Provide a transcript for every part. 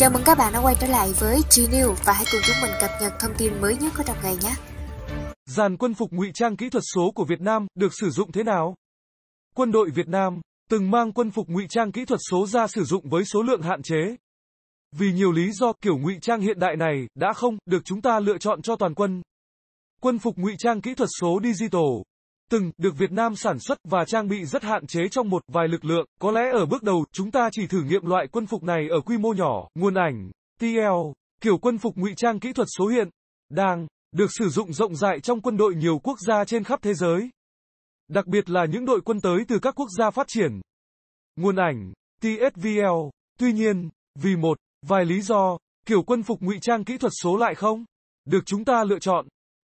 Chào mừng các bạn đã quay trở lại với G-News và hãy cùng chúng mình cập nhật thông tin mới nhất của trong ngày nhé. Dàn quân phục ngụy trang kỹ thuật số của Việt Nam được sử dụng thế nào? Quân đội Việt Nam từng mang quân phục ngụy trang kỹ thuật số ra sử dụng với số lượng hạn chế. Vì nhiều lý do kiểu ngụy trang hiện đại này đã không được chúng ta lựa chọn cho toàn quân. Quân phục ngụy trang kỹ thuật số digital Từng được Việt Nam sản xuất và trang bị rất hạn chế trong một vài lực lượng, có lẽ ở bước đầu chúng ta chỉ thử nghiệm loại quân phục này ở quy mô nhỏ. Nguồn ảnh, TL, kiểu quân phục ngụy trang kỹ thuật số hiện đang được sử dụng rộng rãi trong quân đội nhiều quốc gia trên khắp thế giới. Đặc biệt là những đội quân tới từ các quốc gia phát triển. Nguồn ảnh, TSVL, tuy nhiên, vì một vài lý do, kiểu quân phục ngụy trang kỹ thuật số lại không được chúng ta lựa chọn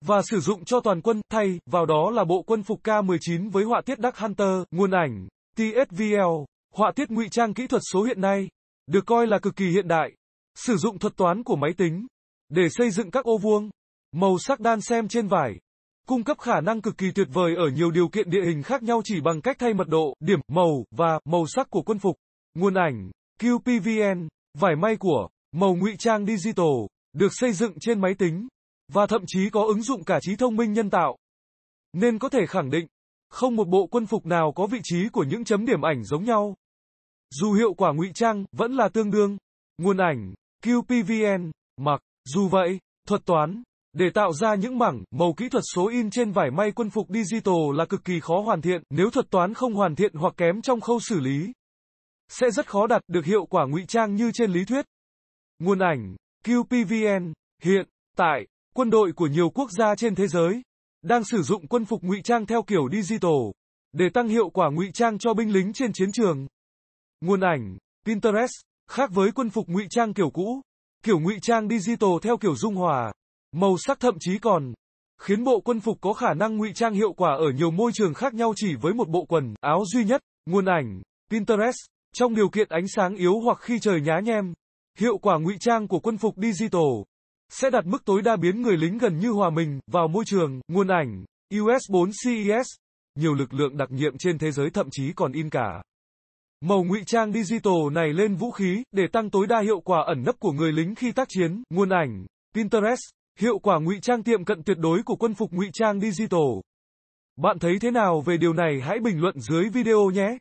và sử dụng cho toàn quân, thay vào đó là bộ quân phục K-19 với họa tiết Duck Hunter, nguồn ảnh, TSVL, họa tiết ngụy trang kỹ thuật số hiện nay, được coi là cực kỳ hiện đại, sử dụng thuật toán của máy tính, để xây dựng các ô vuông, màu sắc đan xem trên vải, cung cấp khả năng cực kỳ tuyệt vời ở nhiều điều kiện địa hình khác nhau chỉ bằng cách thay mật độ, điểm, màu, và màu sắc của quân phục, nguồn ảnh, QPVN, vải may của, màu ngụy trang digital, được xây dựng trên máy tính và thậm chí có ứng dụng cả trí thông minh nhân tạo. Nên có thể khẳng định, không một bộ quân phục nào có vị trí của những chấm điểm ảnh giống nhau. Dù hiệu quả ngụy trang vẫn là tương đương, nguồn ảnh, QPVN, mặc, dù vậy, thuật toán, để tạo ra những mảng, màu kỹ thuật số in trên vải may quân phục digital là cực kỳ khó hoàn thiện nếu thuật toán không hoàn thiện hoặc kém trong khâu xử lý. Sẽ rất khó đạt được hiệu quả ngụy trang như trên lý thuyết. Nguồn ảnh, QPVN, hiện, tại, quân đội của nhiều quốc gia trên thế giới đang sử dụng quân phục ngụy trang theo kiểu digital để tăng hiệu quả ngụy trang cho binh lính trên chiến trường. Nguồn ảnh Pinterest khác với quân phục ngụy trang kiểu cũ, kiểu ngụy trang digital theo kiểu dung hòa, màu sắc thậm chí còn khiến bộ quân phục có khả năng ngụy trang hiệu quả ở nhiều môi trường khác nhau chỉ với một bộ quần áo duy nhất. Nguồn ảnh Pinterest trong điều kiện ánh sáng yếu hoặc khi trời nhá nhem, hiệu quả ngụy trang của quân phục digital sẽ đặt mức tối đa biến người lính gần như hòa mình vào môi trường, nguồn ảnh, US-4 CES. Nhiều lực lượng đặc nhiệm trên thế giới thậm chí còn in cả. Màu ngụy trang digital này lên vũ khí để tăng tối đa hiệu quả ẩn nấp của người lính khi tác chiến, nguồn ảnh, Pinterest, hiệu quả ngụy trang tiệm cận tuyệt đối của quân phục ngụy trang digital. Bạn thấy thế nào về điều này hãy bình luận dưới video nhé.